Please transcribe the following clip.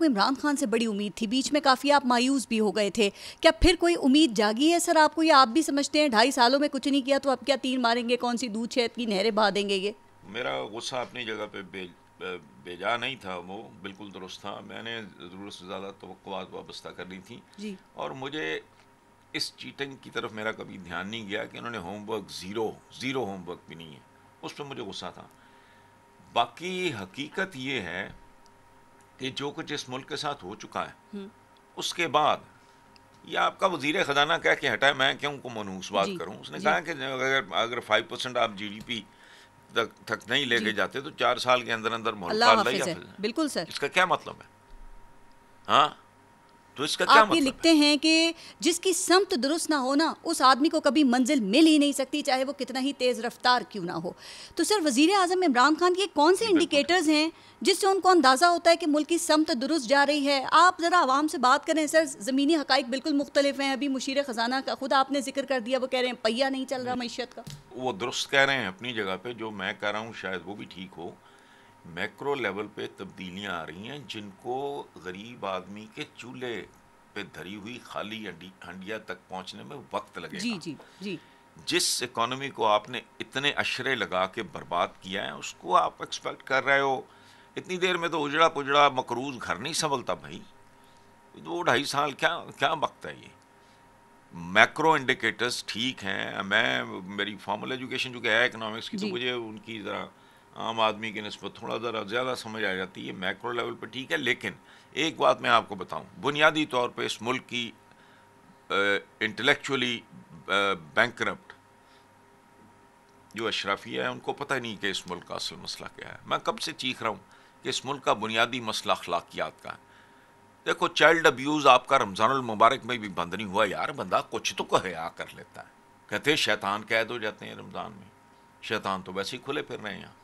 आपको इमरान खान से बड़ी उम्मीद थी बीच में काफ़ी आप मायूस भी हो गए थे क्या फिर कोई उम्मीद जागी है सर आपको या आप भी समझते हैं ढाई सालों में कुछ नहीं किया तो आप क्या तीन मारेंगे कौन सी दूध छेद की नहरें बहा देंगे ये मेरा गुस्सा अपनी जगह पे बे, नहीं था वो बिल्कुल दुरुस्त था मैंने ज़रूरत से ज़्यादा तो वाबस्ता कर ली थी और मुझे इस चीटिंग की तरफ मेरा कभी ध्यान नहीं गया कि उन्होंने होमवर्क ज़ीरो ज़ीरो होमवर्क भी नहीं है उस पर मुझे गुस्सा था बाकी हकीकत ये है कि जो कुछ इस मुल्क के साथ हो चुका है हम्म। उसके बाद या आपका वजीर खजाना कह के हटा मैं क्यों को मनूस बात करूँ उसने कहा कि अगर अगर फाइव परसेंट आप जी डी पी तक तक नहीं लेके जाते तो चार साल के अंदर अंदर बिल्कुल सर इसका क्या मतलब है हाँ तो इसका क्या आप मतलब ये लिखते हैं कि जिसकी समत दुरुस्त ना हो ना उस आदमी को कभी मंजिल मिल ही नहीं सकती चाहे वो कितना ही तेज़ रफ्तार क्यों ना हो तो सर वजीर अजम इमरान खान के कौन से इंडिकेटर्स हैं जिससे उनको अंदाज़ा होता है कि मुल्क की समत दुरुस्त जा रही है आप ज़रा आवाम से बात करें सर ज़मीनी हक़ बिल्कुल मुख्तलिफ हैं अभी मुशीर ख़जाना का खुद आपने जिक्र कर दिया वो कह रहे हैं पहिया नहीं चल रहा मीशत का वो दुरुस्त कह रहे हैं अपनी जगह पर जो मैं कह रहा हूँ शायद वो भी ठीक हो मैक्रो लेवल पे तब्दीलियां आ रही हैं जिनको गरीब आदमी के चूल्हे पे धरी हुई खाली हंडिया तक पहुंचने में वक्त लगेगा जी जी जी जिस इकोनॉमी को आपने इतने अशरे लगा के बर्बाद किया है उसको आप एक्सपेक्ट कर रहे हो इतनी देर में तो उजड़ा पुजड़ा मकरूज घर नहीं संभलता भाई दो ढाई साल क्या क्या वक्त है ये मैक्रो इंडिकेटर्स ठीक हैं मैं मेरी फॉर्मल एजुकेशन जो है इकोनॉमिक्स की तो मुझे उनकी ज़रा आम आदमी की नस्बत थोड़ा ज़रा ज़्यादा समझ आ जाती है मैक्रो लेवल पर ठीक है लेकिन एक बात मैं आपको बताऊँ बुनियादी तौर पर इस मुल्क की इंटलेक्चुअली बैंक जो अशराफिया है उनको पता नहीं कि इस मुल्क का असल मसला क्या है मैं कब से चीख रहा हूँ कि इस मुल्क का बुनियादी मसला अखलाकियात का है देखो चाइल्ड अब्यूज़ आपका रमज़ान मुबारक में भी बंद नहीं हुआ यार बंदा कुछ तो कहया कर लेता है कहते शैतान कैद हो जाते हैं रमज़ान में शैतान तो वैसे ही खुले फिर रहे हैं यहाँ